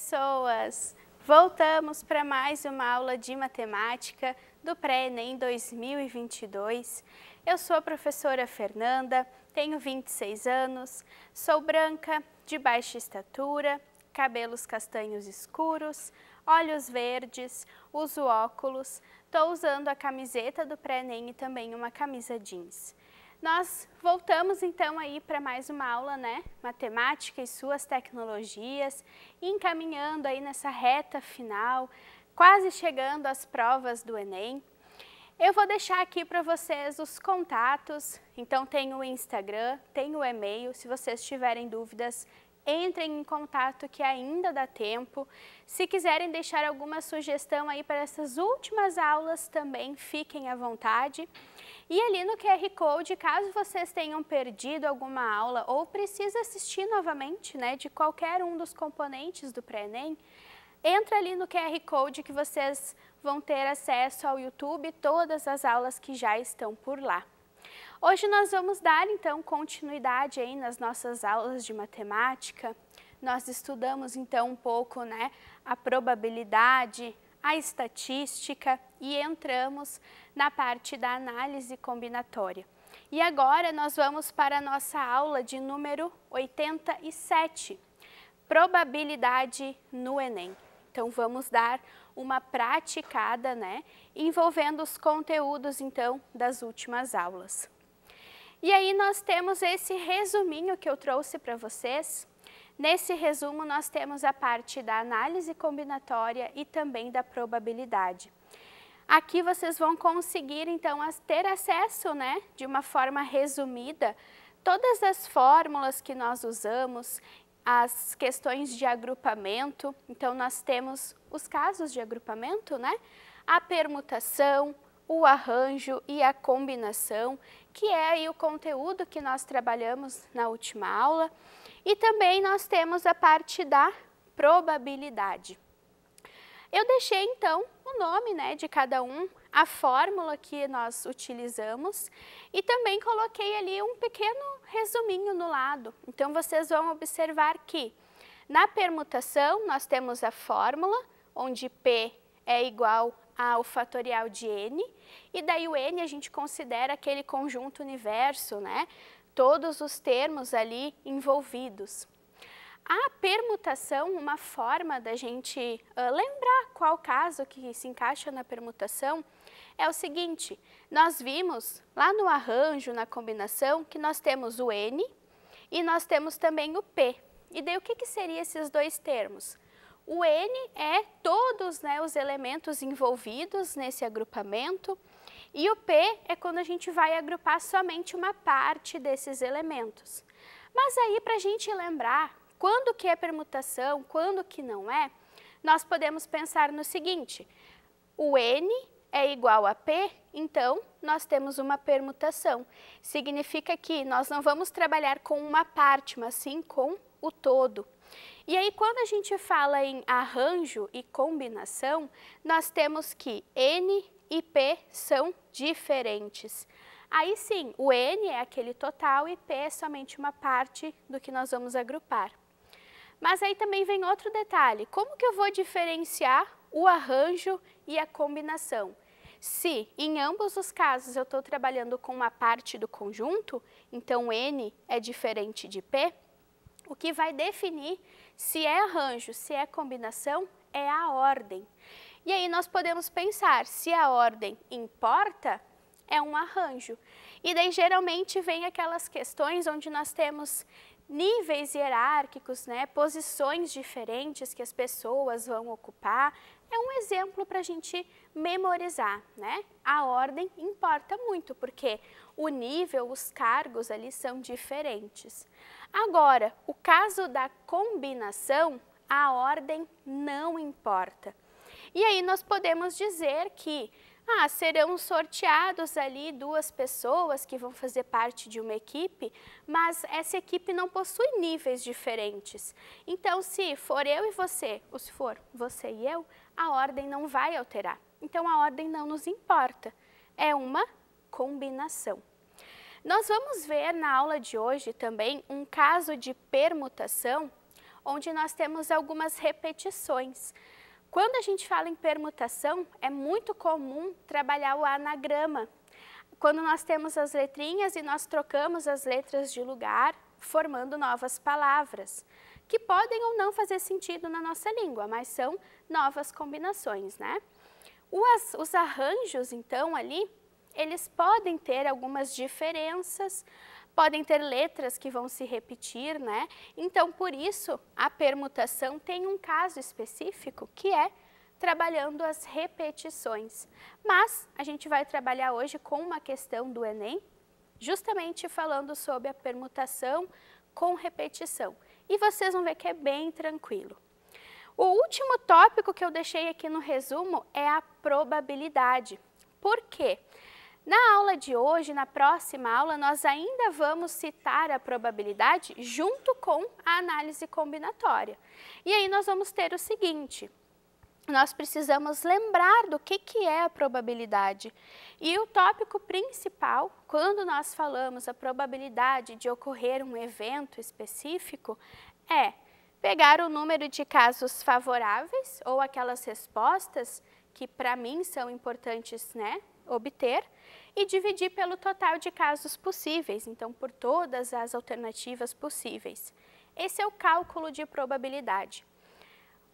pessoas! Voltamos para mais uma aula de matemática do Pré-ENEM 2022. Eu sou a professora Fernanda, tenho 26 anos, sou branca, de baixa estatura, cabelos castanhos escuros, olhos verdes, uso óculos, estou usando a camiseta do Pré-ENEM e também uma camisa jeans. Nós voltamos então aí para mais uma aula, né? Matemática e suas tecnologias, encaminhando aí nessa reta final, quase chegando às provas do Enem. Eu vou deixar aqui para vocês os contatos, então tem o Instagram, tem o e-mail, se vocês tiverem dúvidas, entrem em contato que ainda dá tempo. Se quiserem deixar alguma sugestão aí para essas últimas aulas também, fiquem à vontade. E ali no QR Code, caso vocês tenham perdido alguma aula ou precisa assistir novamente, né, de qualquer um dos componentes do pré-ENEM, entra ali no QR Code que vocês vão ter acesso ao YouTube todas as aulas que já estão por lá. Hoje nós vamos dar então continuidade aí nas nossas aulas de matemática. Nós estudamos então um pouco, né, a probabilidade, a estatística e entramos na parte da análise combinatória. E agora nós vamos para a nossa aula de número 87, probabilidade no ENEM. Então vamos dar uma praticada, né, envolvendo os conteúdos então das últimas aulas. E aí nós temos esse resuminho que eu trouxe para vocês. Nesse resumo, nós temos a parte da análise combinatória e também da probabilidade. Aqui vocês vão conseguir, então, ter acesso, né, de uma forma resumida, todas as fórmulas que nós usamos, as questões de agrupamento. Então, nós temos os casos de agrupamento, né, a permutação, o arranjo e a combinação que é aí o conteúdo que nós trabalhamos na última aula. E também nós temos a parte da probabilidade. Eu deixei então o nome né, de cada um, a fórmula que nós utilizamos e também coloquei ali um pequeno resuminho no lado. Então vocês vão observar que na permutação nós temos a fórmula, onde P é igual ao fatorial de n, e daí o n a gente considera aquele conjunto universo, né? Todos os termos ali envolvidos. A permutação, uma forma da gente uh, lembrar qual caso que se encaixa na permutação, é o seguinte: nós vimos lá no arranjo, na combinação, que nós temos o n e nós temos também o p. E daí o que, que seriam esses dois termos? O N é todos né, os elementos envolvidos nesse agrupamento e o P é quando a gente vai agrupar somente uma parte desses elementos. Mas aí, para a gente lembrar quando que é permutação, quando que não é, nós podemos pensar no seguinte, o N é igual a P, então nós temos uma permutação. Significa que nós não vamos trabalhar com uma parte, mas sim com o todo. E aí, quando a gente fala em arranjo e combinação, nós temos que N e P são diferentes. Aí sim, o N é aquele total e P é somente uma parte do que nós vamos agrupar. Mas aí também vem outro detalhe, como que eu vou diferenciar o arranjo e a combinação? Se em ambos os casos eu estou trabalhando com uma parte do conjunto, então N é diferente de P, que vai definir se é arranjo, se é combinação, é a ordem. E aí nós podemos pensar, se a ordem importa, é um arranjo. E daí geralmente vem aquelas questões onde nós temos níveis hierárquicos, né, posições diferentes que as pessoas vão ocupar, é um exemplo para a gente memorizar, né? A ordem importa muito, porque o nível, os cargos ali são diferentes. Agora, o caso da combinação, a ordem não importa. E aí nós podemos dizer que ah, serão sorteados ali duas pessoas que vão fazer parte de uma equipe, mas essa equipe não possui níveis diferentes. Então, se for eu e você, ou se for você e eu, a ordem não vai alterar. Então, a ordem não nos importa, é uma combinação. Nós vamos ver na aula de hoje também um caso de permutação, onde nós temos algumas repetições. Quando a gente fala em permutação, é muito comum trabalhar o anagrama. Quando nós temos as letrinhas e nós trocamos as letras de lugar, formando novas palavras que podem ou não fazer sentido na nossa língua, mas são novas combinações, né? Os, os arranjos, então, ali, eles podem ter algumas diferenças, podem ter letras que vão se repetir, né? Então, por isso, a permutação tem um caso específico que é trabalhando as repetições. Mas a gente vai trabalhar hoje com uma questão do Enem, justamente falando sobre a permutação com repetição e vocês vão ver que é bem tranquilo. O último tópico que eu deixei aqui no resumo é a probabilidade. Por quê? Na aula de hoje, na próxima aula, nós ainda vamos citar a probabilidade junto com a análise combinatória. E aí nós vamos ter o seguinte, nós precisamos lembrar do que, que é a probabilidade. E o tópico principal, quando nós falamos a probabilidade de ocorrer um evento específico, é pegar o número de casos favoráveis ou aquelas respostas que para mim são importantes né, obter e dividir pelo total de casos possíveis, então por todas as alternativas possíveis. Esse é o cálculo de probabilidade.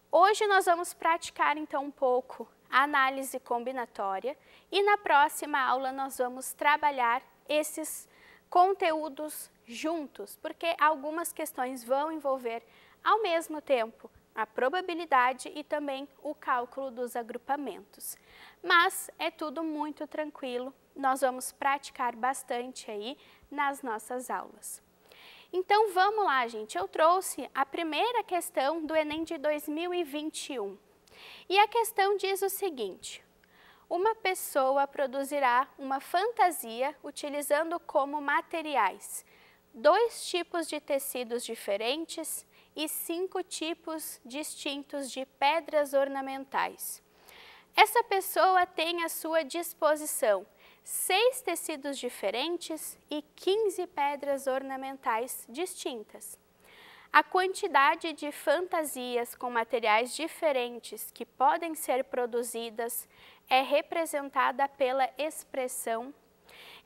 Hoje nós vamos praticar então um pouco a análise combinatória e na próxima aula nós vamos trabalhar esses conteúdos juntos, porque algumas questões vão envolver ao mesmo tempo a probabilidade e também o cálculo dos agrupamentos. Mas é tudo muito tranquilo, nós vamos praticar bastante aí nas nossas aulas. Então vamos lá, gente. Eu trouxe a primeira questão do Enem de 2021. E a questão diz o seguinte: uma pessoa produzirá uma fantasia utilizando como materiais dois tipos de tecidos diferentes e cinco tipos distintos de pedras ornamentais. Essa pessoa tem à sua disposição seis tecidos diferentes e 15 pedras ornamentais distintas. A quantidade de fantasias com materiais diferentes que podem ser produzidas é representada pela expressão.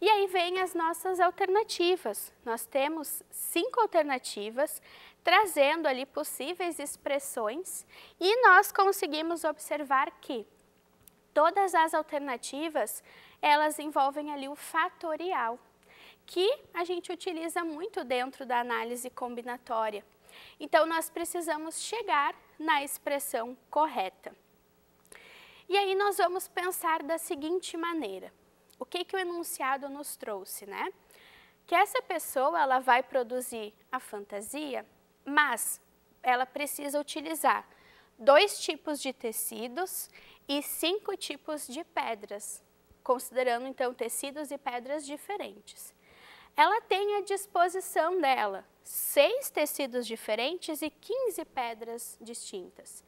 E aí vem as nossas alternativas. Nós temos cinco alternativas, trazendo ali possíveis expressões, e nós conseguimos observar que todas as alternativas elas envolvem ali o fatorial, que a gente utiliza muito dentro da análise combinatória. Então, nós precisamos chegar na expressão correta. E aí nós vamos pensar da seguinte maneira. O que, que o enunciado nos trouxe, né? Que essa pessoa ela vai produzir a fantasia, mas ela precisa utilizar dois tipos de tecidos e cinco tipos de pedras considerando então tecidos e pedras diferentes. Ela tem à disposição dela seis tecidos diferentes e 15 pedras distintas.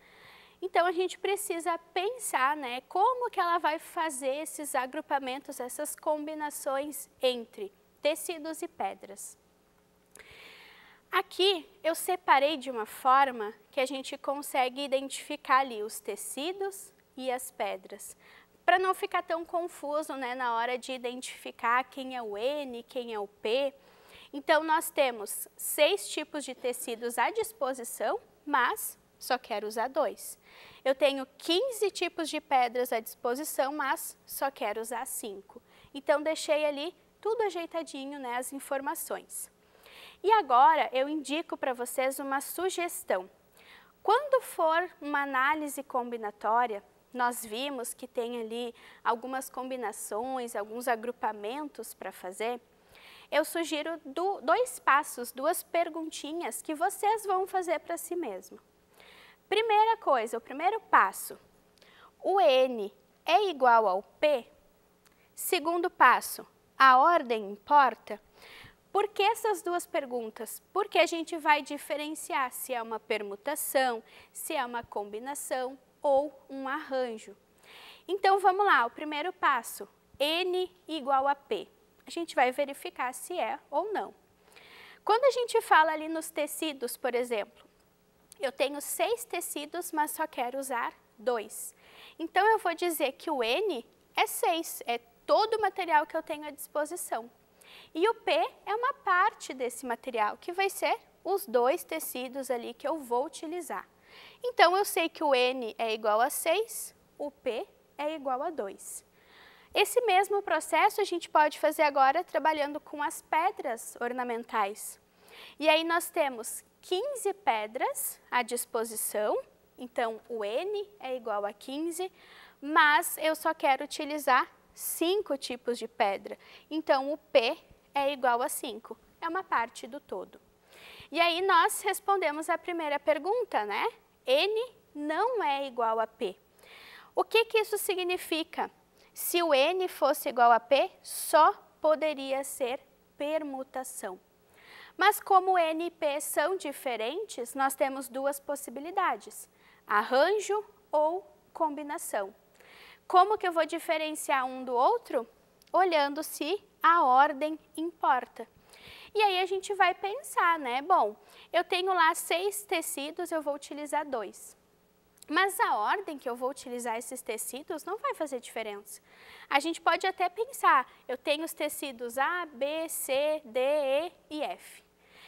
Então a gente precisa pensar, né, como que ela vai fazer esses agrupamentos, essas combinações entre tecidos e pedras. Aqui eu separei de uma forma que a gente consegue identificar ali os tecidos e as pedras, para não ficar tão confuso né, na hora de identificar quem é o N, quem é o P. Então, nós temos seis tipos de tecidos à disposição, mas só quero usar dois. Eu tenho 15 tipos de pedras à disposição, mas só quero usar cinco. Então, deixei ali tudo ajeitadinho, né, as informações. E agora, eu indico para vocês uma sugestão. Quando for uma análise combinatória, nós vimos que tem ali algumas combinações, alguns agrupamentos para fazer, eu sugiro do, dois passos, duas perguntinhas que vocês vão fazer para si mesmo. Primeira coisa, o primeiro passo, o N é igual ao P? Segundo passo, a ordem importa? Por que essas duas perguntas? Porque a gente vai diferenciar se é uma permutação, se é uma combinação, ou um arranjo. Então vamos lá, o primeiro passo, N igual a P. A gente vai verificar se é ou não. Quando a gente fala ali nos tecidos, por exemplo, eu tenho seis tecidos, mas só quero usar dois. Então eu vou dizer que o N é 6, é todo o material que eu tenho à disposição. E o P é uma parte desse material, que vai ser os dois tecidos ali que eu vou utilizar. Então, eu sei que o N é igual a 6, o P é igual a 2. Esse mesmo processo a gente pode fazer agora trabalhando com as pedras ornamentais. E aí nós temos 15 pedras à disposição, então o N é igual a 15, mas eu só quero utilizar cinco tipos de pedra. Então, o P é igual a 5, é uma parte do todo. E aí nós respondemos a primeira pergunta, né? N não é igual a P. O que, que isso significa? Se o N fosse igual a P, só poderia ser permutação. Mas como N e P são diferentes, nós temos duas possibilidades, arranjo ou combinação. Como que eu vou diferenciar um do outro? Olhando se a ordem importa. E aí a gente vai pensar, né? Bom, eu tenho lá seis tecidos, eu vou utilizar dois. Mas a ordem que eu vou utilizar esses tecidos não vai fazer diferença. A gente pode até pensar, eu tenho os tecidos A, B, C, D, E e F.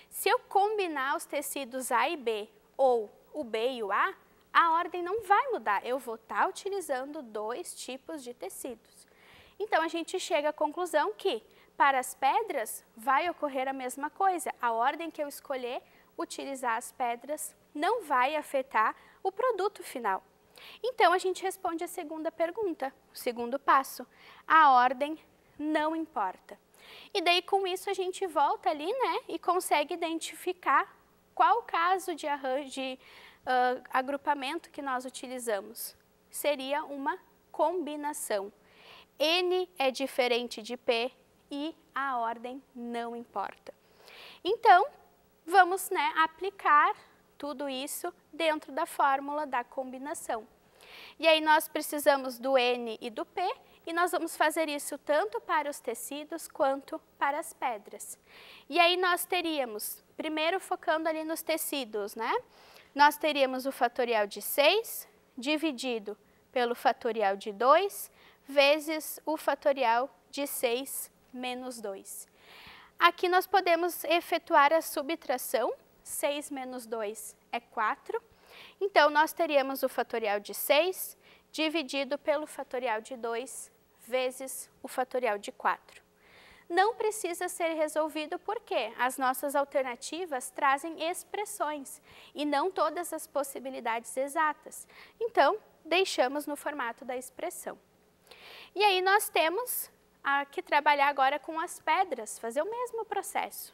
Se eu combinar os tecidos A e B, ou o B e o A, a ordem não vai mudar. Eu vou estar tá utilizando dois tipos de tecidos. Então, a gente chega à conclusão que para as pedras, vai ocorrer a mesma coisa. A ordem que eu escolher utilizar as pedras não vai afetar o produto final. Então, a gente responde a segunda pergunta, o segundo passo. A ordem não importa. E daí, com isso, a gente volta ali, né, e consegue identificar qual o caso de, de uh, agrupamento que nós utilizamos. Seria uma combinação. N é diferente de P, e a ordem não importa. Então, vamos né, aplicar tudo isso dentro da fórmula da combinação. E aí nós precisamos do N e do P e nós vamos fazer isso tanto para os tecidos quanto para as pedras. E aí nós teríamos, primeiro focando ali nos tecidos, né? Nós teríamos o fatorial de 6 dividido pelo fatorial de 2 vezes o fatorial de 6 menos 2. Aqui nós podemos efetuar a subtração, 6 menos 2 é 4. Então, nós teríamos o fatorial de 6 dividido pelo fatorial de 2 vezes o fatorial de 4. Não precisa ser resolvido porque as nossas alternativas trazem expressões e não todas as possibilidades exatas. Então, deixamos no formato da expressão. E aí nós temos a que trabalhar agora com as pedras, fazer o mesmo processo.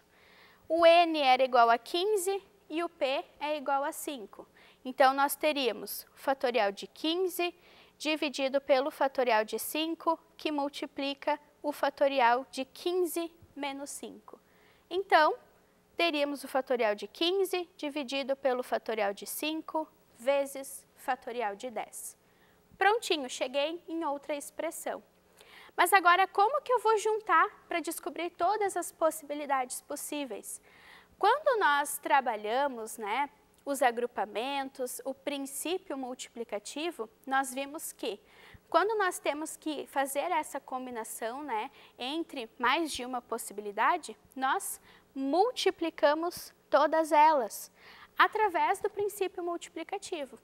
O N era igual a 15 e o P é igual a 5. Então, nós teríamos o fatorial de 15 dividido pelo fatorial de 5, que multiplica o fatorial de 15 menos 5. Então, teríamos o fatorial de 15 dividido pelo fatorial de 5 vezes fatorial de 10. Prontinho, cheguei em outra expressão. Mas agora, como que eu vou juntar para descobrir todas as possibilidades possíveis? Quando nós trabalhamos né, os agrupamentos, o princípio multiplicativo, nós vimos que quando nós temos que fazer essa combinação né, entre mais de uma possibilidade, nós multiplicamos todas elas através do princípio multiplicativo.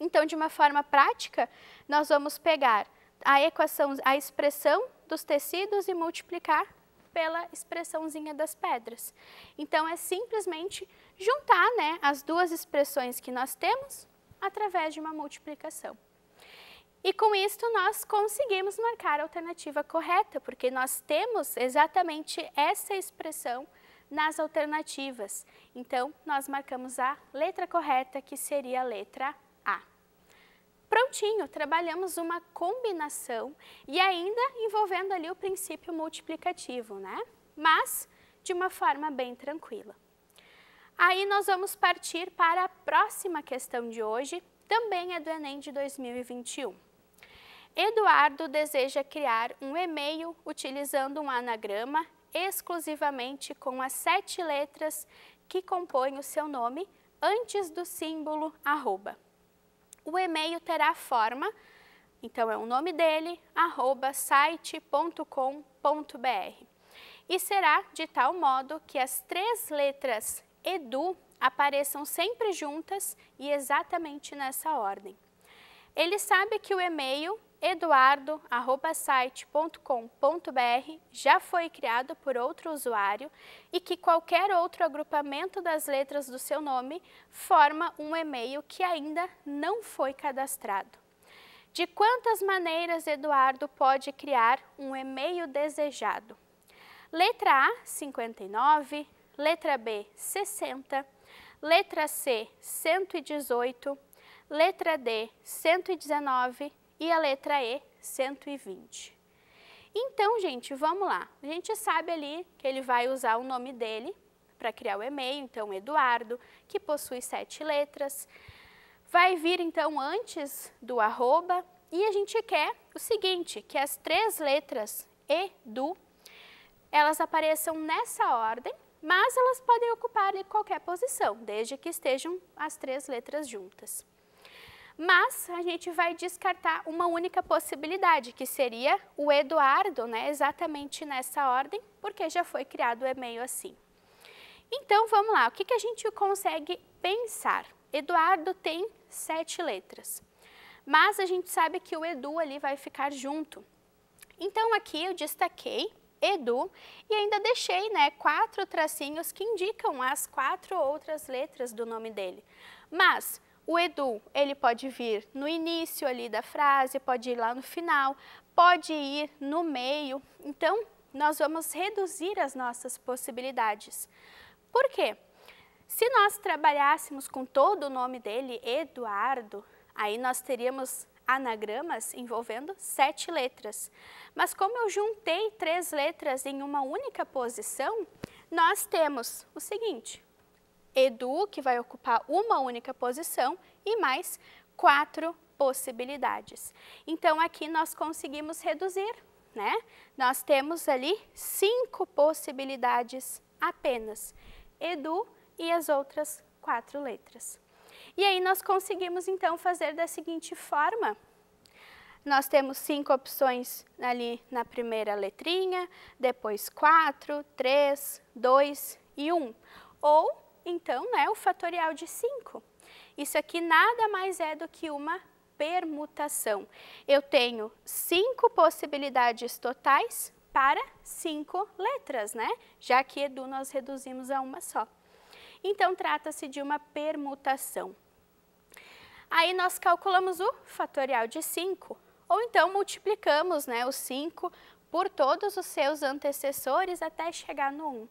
Então, de uma forma prática, nós vamos pegar a equação, a expressão dos tecidos e multiplicar pela expressãozinha das pedras. Então, é simplesmente juntar né, as duas expressões que nós temos através de uma multiplicação. E com isto nós conseguimos marcar a alternativa correta, porque nós temos exatamente essa expressão nas alternativas. Então, nós marcamos a letra correta, que seria a letra A. Prontinho, trabalhamos uma combinação e ainda envolvendo ali o princípio multiplicativo, né? Mas de uma forma bem tranquila. Aí nós vamos partir para a próxima questão de hoje, também é do Enem de 2021. Eduardo deseja criar um e-mail utilizando um anagrama exclusivamente com as sete letras que compõem o seu nome antes do símbolo arroba. O e-mail terá a forma, então é o nome dele, arroba site.com.br. E será de tal modo que as três letras edu apareçam sempre juntas e exatamente nessa ordem. Ele sabe que o e-mail eduardo.site.com.br já foi criado por outro usuário e que qualquer outro agrupamento das letras do seu nome forma um e-mail que ainda não foi cadastrado. De quantas maneiras Eduardo pode criar um e-mail desejado? Letra A, 59, letra B, 60, letra C, 118, letra D, 119 e a letra E, 120. Então, gente, vamos lá. A gente sabe ali que ele vai usar o nome dele para criar o e-mail, então Eduardo, que possui sete letras. Vai vir, então, antes do arroba e a gente quer o seguinte, que as três letras E, do, elas apareçam nessa ordem, mas elas podem ocupar qualquer posição, desde que estejam as três letras juntas mas a gente vai descartar uma única possibilidade, que seria o Eduardo, né, exatamente nessa ordem, porque já foi criado o e-mail assim. Então, vamos lá, o que, que a gente consegue pensar? Eduardo tem sete letras, mas a gente sabe que o Edu ali vai ficar junto. Então, aqui eu destaquei Edu e ainda deixei né, quatro tracinhos que indicam as quatro outras letras do nome dele. Mas o edu, ele pode vir no início ali da frase, pode ir lá no final, pode ir no meio. Então, nós vamos reduzir as nossas possibilidades. Por quê? Se nós trabalhássemos com todo o nome dele, Eduardo, aí nós teríamos anagramas envolvendo sete letras. Mas como eu juntei três letras em uma única posição, nós temos o seguinte, edu, que vai ocupar uma única posição, e mais quatro possibilidades. Então, aqui nós conseguimos reduzir, né? Nós temos ali cinco possibilidades apenas, edu e as outras quatro letras. E aí nós conseguimos, então, fazer da seguinte forma, nós temos cinco opções ali na primeira letrinha, depois quatro, três, dois e um. Ou então, né, o fatorial de 5. Isso aqui nada mais é do que uma permutação. Eu tenho cinco possibilidades totais para cinco letras, né? Já que Edu nós reduzimos a uma só. Então, trata-se de uma permutação. Aí nós calculamos o fatorial de 5, ou então multiplicamos né, o 5 por todos os seus antecessores até chegar no 1. Um.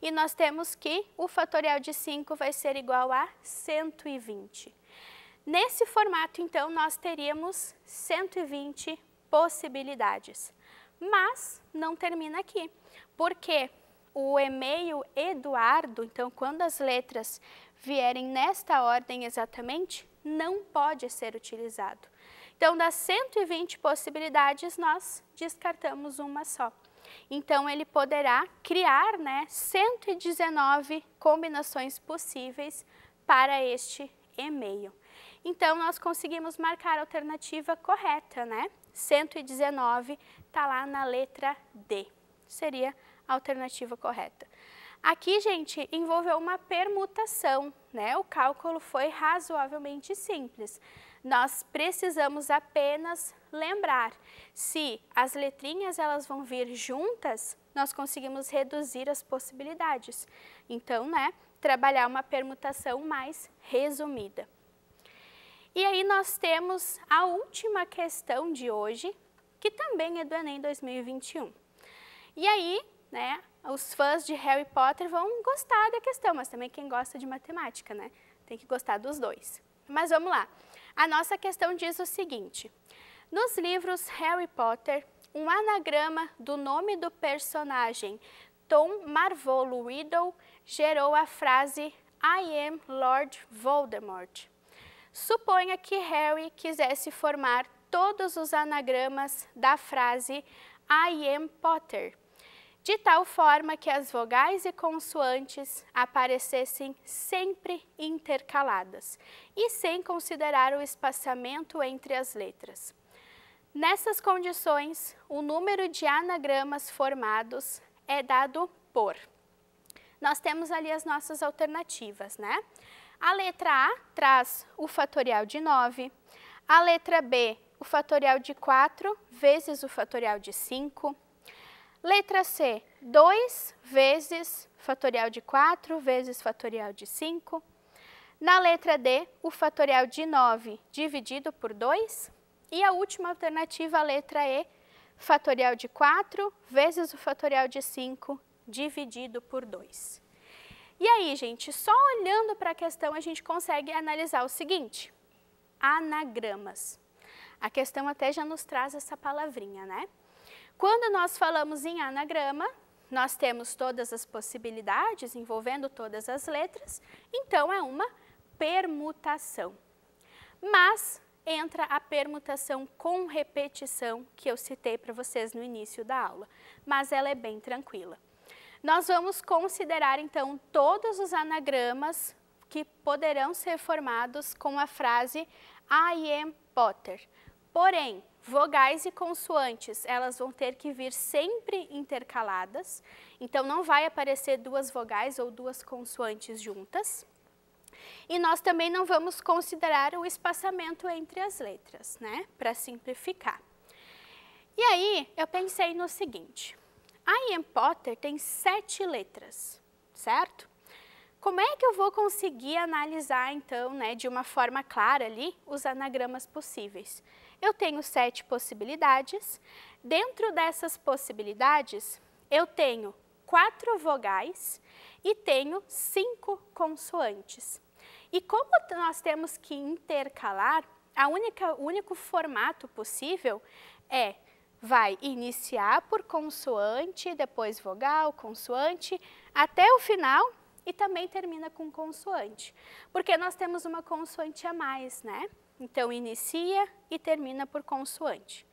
E nós temos que o fatorial de 5 vai ser igual a 120. Nesse formato, então, nós teríamos 120 possibilidades. Mas não termina aqui, porque o e-mail Eduardo, então quando as letras vierem nesta ordem exatamente, não pode ser utilizado. Então, das 120 possibilidades, nós descartamos uma só. Então, ele poderá criar né, 119 combinações possíveis para este e-mail. Então, nós conseguimos marcar a alternativa correta, né? 119 está lá na letra D. Seria a alternativa correta. Aqui, gente, envolveu uma permutação, né? O cálculo foi razoavelmente simples. Nós precisamos apenas lembrar. Se as letrinhas elas vão vir juntas, nós conseguimos reduzir as possibilidades. Então, né, trabalhar uma permutação mais resumida. E aí nós temos a última questão de hoje, que também é do Enem 2021. E aí, né, os fãs de Harry Potter vão gostar da questão, mas também quem gosta de matemática, né? Tem que gostar dos dois. Mas vamos lá. A nossa questão diz o seguinte: nos livros Harry Potter, um anagrama do nome do personagem Tom Marvolo Riddle gerou a frase I am Lord Voldemort. Suponha que Harry quisesse formar todos os anagramas da frase I am Potter, de tal forma que as vogais e consoantes aparecessem sempre intercaladas e sem considerar o espaçamento entre as letras. Nessas condições, o número de anagramas formados é dado por. Nós temos ali as nossas alternativas, né? A letra A traz o fatorial de 9, a letra B, o fatorial de 4 vezes o fatorial de 5, letra C, 2 vezes fatorial de 4 vezes fatorial de 5, na letra D, o fatorial de 9 dividido por 2, e a última alternativa, a letra E, fatorial de 4 vezes o fatorial de 5 dividido por 2. E aí, gente, só olhando para a questão a gente consegue analisar o seguinte: anagramas. A questão até já nos traz essa palavrinha, né? Quando nós falamos em anagrama, nós temos todas as possibilidades envolvendo todas as letras, então é uma permutação. Mas entra a permutação com repetição que eu citei para vocês no início da aula, mas ela é bem tranquila. Nós vamos considerar então todos os anagramas que poderão ser formados com a frase I am Potter. Porém, vogais e consoantes, elas vão ter que vir sempre intercaladas, então não vai aparecer duas vogais ou duas consoantes juntas. E nós também não vamos considerar o espaçamento entre as letras, né? Para simplificar. E aí, eu pensei no seguinte. A Ian Potter tem sete letras, certo? Como é que eu vou conseguir analisar, então, né, de uma forma clara ali, os anagramas possíveis? Eu tenho sete possibilidades. Dentro dessas possibilidades, eu tenho quatro vogais e tenho cinco consoantes. E como nós temos que intercalar, a única, o único formato possível é vai iniciar por consoante, depois vogal, consoante, até o final e também termina com consoante. Porque nós temos uma consoante a mais, né? Então, inicia e termina por consoante.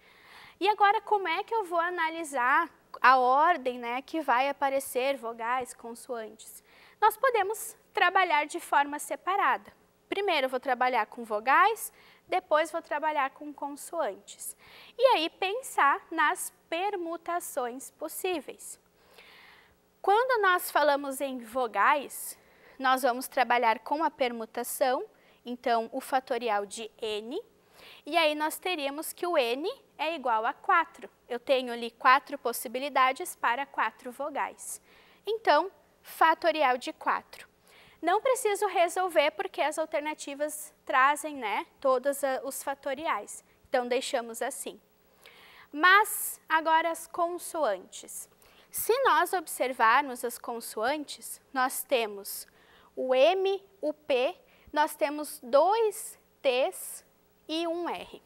E agora, como é que eu vou analisar a ordem né, que vai aparecer vogais, consoantes. Nós podemos trabalhar de forma separada. Primeiro vou trabalhar com vogais, depois vou trabalhar com consoantes. E aí pensar nas permutações possíveis. Quando nós falamos em vogais, nós vamos trabalhar com a permutação, então o fatorial de n, e aí nós teríamos que o n é igual a 4. Eu tenho ali quatro possibilidades para quatro vogais. Então, fatorial de 4. Não preciso resolver porque as alternativas trazem né, todos ah, os fatoriais. Então, deixamos assim. Mas, agora as consoantes. Se nós observarmos as consoantes, nós temos o M, o P, nós temos dois T's e um R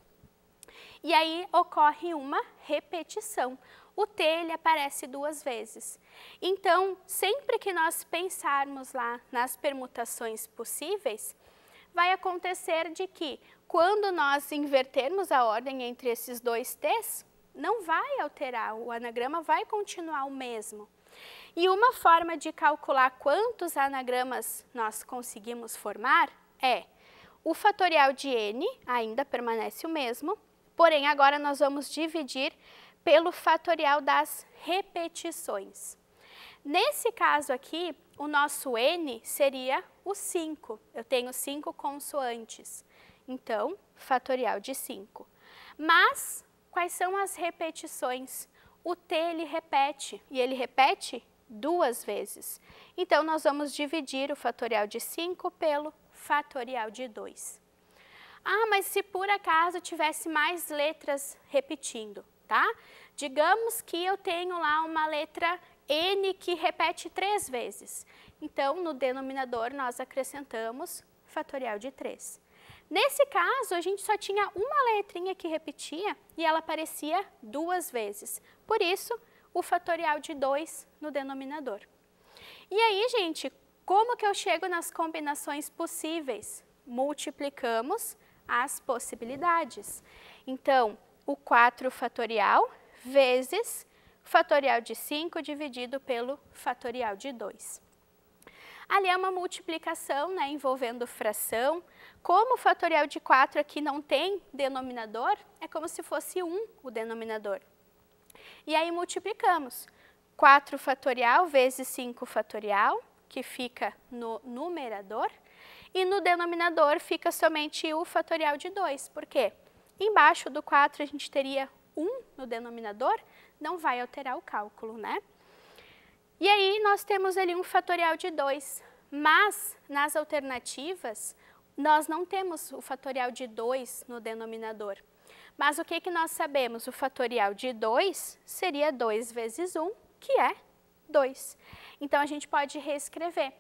e aí ocorre uma repetição. O T ele aparece duas vezes. Então, sempre que nós pensarmos lá nas permutações possíveis, vai acontecer de que quando nós invertermos a ordem entre esses dois T's, não vai alterar, o anagrama vai continuar o mesmo. E uma forma de calcular quantos anagramas nós conseguimos formar é o fatorial de n ainda permanece o mesmo, Porém, agora nós vamos dividir pelo fatorial das repetições. Nesse caso aqui, o nosso N seria o 5. Eu tenho 5 consoantes. Então, fatorial de 5. Mas, quais são as repetições? O T ele repete, e ele repete duas vezes. Então, nós vamos dividir o fatorial de 5 pelo fatorial de 2. Ah, mas se por acaso tivesse mais letras repetindo, tá? Digamos que eu tenho lá uma letra N que repete três vezes. Então, no denominador, nós acrescentamos fatorial de 3. Nesse caso, a gente só tinha uma letrinha que repetia e ela aparecia duas vezes. Por isso, o fatorial de 2 no denominador. E aí, gente, como que eu chego nas combinações possíveis? Multiplicamos as possibilidades. Então, o 4 fatorial vezes fatorial de 5 dividido pelo fatorial de 2. Ali é uma multiplicação né, envolvendo fração. Como o fatorial de 4 aqui não tem denominador, é como se fosse 1 o denominador. E aí multiplicamos 4 fatorial vezes 5 fatorial, que fica no numerador, e no denominador fica somente o fatorial de 2, porque embaixo do 4 a gente teria 1 no denominador, não vai alterar o cálculo, né? E aí nós temos ali um fatorial de 2, mas nas alternativas nós não temos o fatorial de 2 no denominador. Mas o que, que nós sabemos? O fatorial de 2 seria 2 vezes 1, que é 2. Então, a gente pode reescrever.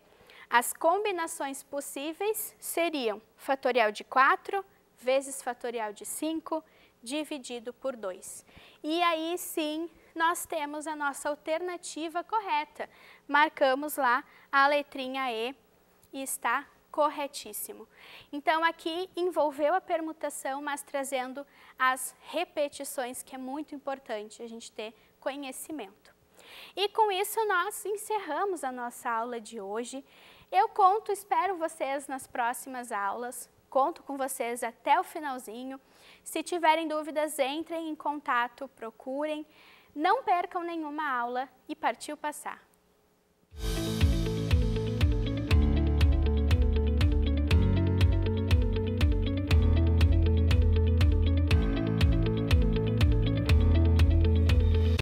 As combinações possíveis seriam fatorial de 4 vezes fatorial de 5 dividido por 2. E aí sim nós temos a nossa alternativa correta. Marcamos lá a letrinha E e está corretíssimo. Então, aqui envolveu a permutação, mas trazendo as repetições, que é muito importante a gente ter conhecimento. E com isso, nós encerramos a nossa aula de hoje. Eu conto, espero vocês nas próximas aulas, conto com vocês até o finalzinho. Se tiverem dúvidas, entrem em contato, procurem, não percam nenhuma aula e partiu passar.